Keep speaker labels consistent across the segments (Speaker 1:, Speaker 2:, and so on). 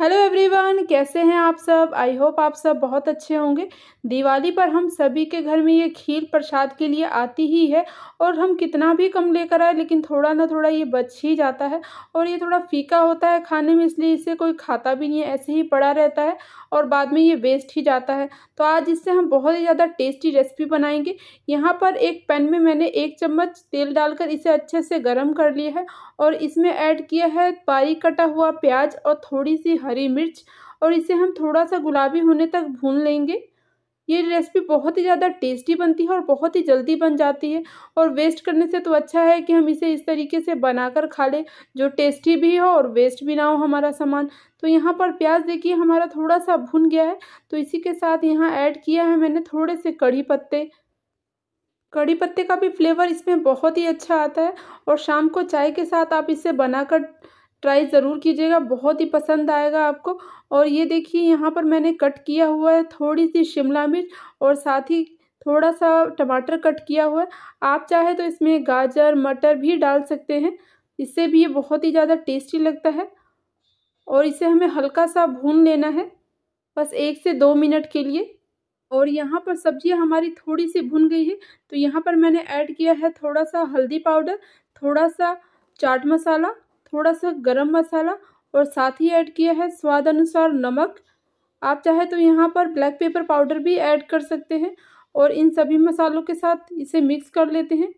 Speaker 1: hello everyone कैसे हैं आप सब आई होप आप सब बहुत अच्छे होंगे दिवाली पर हम सभी के घर में ये खीर प्रसाद के लिए आती ही है और हम कितना भी कम लेकर आए लेकिन थोड़ा ना थोड़ा ये बच ही जाता है और ये थोड़ा फीका होता है खाने में इसलिए इसे कोई खाता भी नहीं है ऐसे ही पड़ा रहता है और बाद में ये वेस्ट ही जाता है तो आज इससे हम बहुत ही ज़्यादा टेस्टी रेसिपी बनाएंगे यहाँ पर एक पैन में मैंने एक चम्मच तेल डालकर इसे अच्छे से गर्म कर लिया है और इसमें ऐड किया है बारीक कटा हुआ प्याज और थोड़ी सी हरी मिर्च और इसे हम थोड़ा सा गुलाबी होने तक भून लेंगे ये रेसिपी बहुत ही ज़्यादा टेस्टी बनती है और बहुत ही जल्दी बन जाती है और वेस्ट करने से तो अच्छा है कि हम इसे इस तरीके से बनाकर खा लें जो टेस्टी भी हो और वेस्ट भी ना हो हमारा सामान तो यहाँ पर प्याज देखिए हमारा थोड़ा सा भुन गया है तो इसी के साथ यहाँ ऐड किया है मैंने थोड़े से कड़ी पत्ते कड़ी पत्ते का भी फ्लेवर इसमें बहुत ही अच्छा आता है और शाम को चाय के साथ आप इसे बनाकर ट्राई ज़रूर कीजिएगा बहुत ही पसंद आएगा आपको और ये देखिए यहाँ पर मैंने कट किया हुआ है थोड़ी सी शिमला मिर्च और साथ ही थोड़ा सा टमाटर कट किया हुआ है आप चाहे तो इसमें गाजर मटर भी डाल सकते हैं इससे भी ये बहुत ही ज़्यादा टेस्टी लगता है और इसे हमें हल्का सा भून लेना है बस एक से दो मिनट के लिए और यहाँ पर सब्जियाँ हमारी थोड़ी सी भुन गई है तो यहाँ पर मैंने ऐड किया है थोड़ा सा हल्दी पाउडर थोड़ा सा चाट मसाला थोड़ा सा गरम मसाला और साथ ही ऐड किया है स्वाद अनुसार नमक आप चाहे तो यहाँ पर ब्लैक पेपर पाउडर भी ऐड कर सकते हैं और इन सभी मसालों के साथ इसे मिक्स कर लेते हैं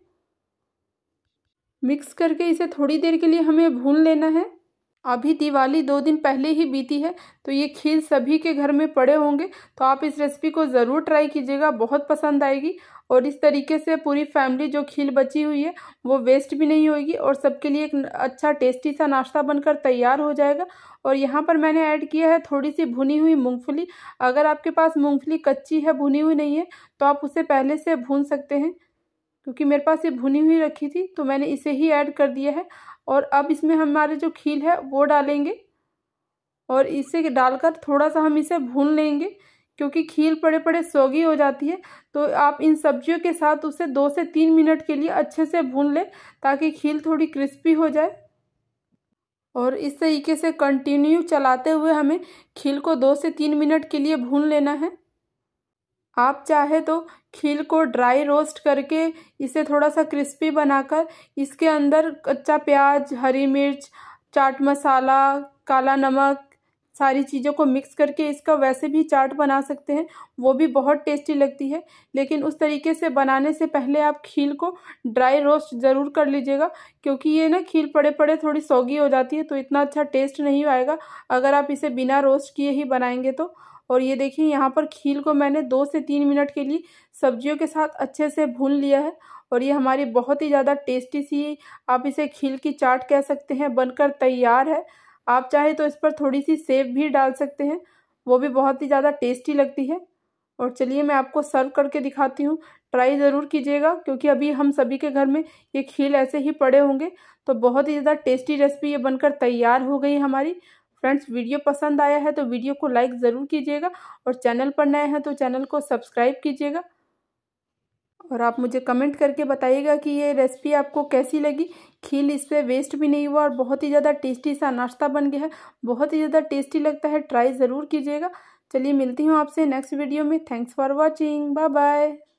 Speaker 1: मिक्स करके इसे थोड़ी देर के लिए हमें भून लेना है अभी दिवाली दो दिन पहले ही बीती है तो ये खीर सभी के घर में पड़े होंगे तो आप इस रेसिपी को ज़रूर ट्राई कीजिएगा बहुत पसंद आएगी और इस तरीके से पूरी फैमिली जो खील बची हुई है वो वेस्ट भी नहीं होगी और सबके लिए एक अच्छा टेस्टी सा नाश्ता बनकर तैयार हो जाएगा और यहाँ पर मैंने ऐड किया है थोड़ी सी भुनी हुई मूँगफली अगर आपके पास मूँगफली कच्ची है भुनी हुई नहीं है तो आप उसे पहले से भून सकते हैं क्योंकि मेरे पास ये भुनी हुई रखी थी तो मैंने इसे ही ऐड कर दिया है और अब इसमें हमारे जो खील है वो डालेंगे और इसे डालकर थोड़ा सा हम इसे भून लेंगे क्योंकि खील पड़े पड़े सोगी हो जाती है तो आप इन सब्जियों के साथ उसे दो से तीन मिनट के लिए अच्छे से भून लें ताकि खील थोड़ी क्रिस्पी हो जाए और इस तरीके से कंटिन्यू चलाते हुए हमें खील को दो से तीन मिनट के लिए भून लेना है आप चाहे तो खील को ड्राई रोस्ट करके इसे थोड़ा सा क्रिस्पी बनाकर इसके अंदर कच्चा प्याज हरी मिर्च चाट मसाला काला नमक सारी चीज़ों को मिक्स करके इसका वैसे भी चाट बना सकते हैं वो भी बहुत टेस्टी लगती है लेकिन उस तरीके से बनाने से पहले आप खील को ड्राई रोस्ट ज़रूर कर लीजिएगा क्योंकि ये ना खील पड़े पड़े थोड़ी सौगी हो जाती है तो इतना अच्छा टेस्ट नहीं आएगा अगर आप इसे बिना रोस्ट किए ही बनाएंगे तो और ये देखिए यहाँ पर खील को मैंने दो से तीन मिनट के लिए सब्जियों के साथ अच्छे से भून लिया है और ये हमारी बहुत ही ज़्यादा टेस्टी सी आप इसे खील की चाट कह सकते हैं बनकर तैयार है आप चाहे तो इस पर थोड़ी सी सेब भी डाल सकते हैं वो भी बहुत ही ज़्यादा टेस्टी लगती है और चलिए मैं आपको सर्व करके दिखाती हूँ ट्राई ज़रूर कीजिएगा क्योंकि अभी हम सभी के घर में ये खील ऐसे ही पड़े होंगे तो बहुत ही ज़्यादा टेस्टी रेसिपी ये बनकर तैयार हो गई हमारी फ्रेंड्स वीडियो पसंद आया है तो वीडियो को लाइक ज़रूर कीजिएगा और चैनल पर नए हैं तो चैनल को सब्सक्राइब कीजिएगा और आप मुझे कमेंट करके बताइएगा कि ये रेसिपी आपको कैसी लगी खील इस पर वेस्ट भी नहीं हुआ और बहुत ही ज़्यादा टेस्टी सा नाश्ता बन गया है बहुत ही ज़्यादा टेस्टी लगता है ट्राई ज़रूर कीजिएगा चलिए मिलती हूँ आपसे नेक्स्ट वीडियो में thanks for watching bye bye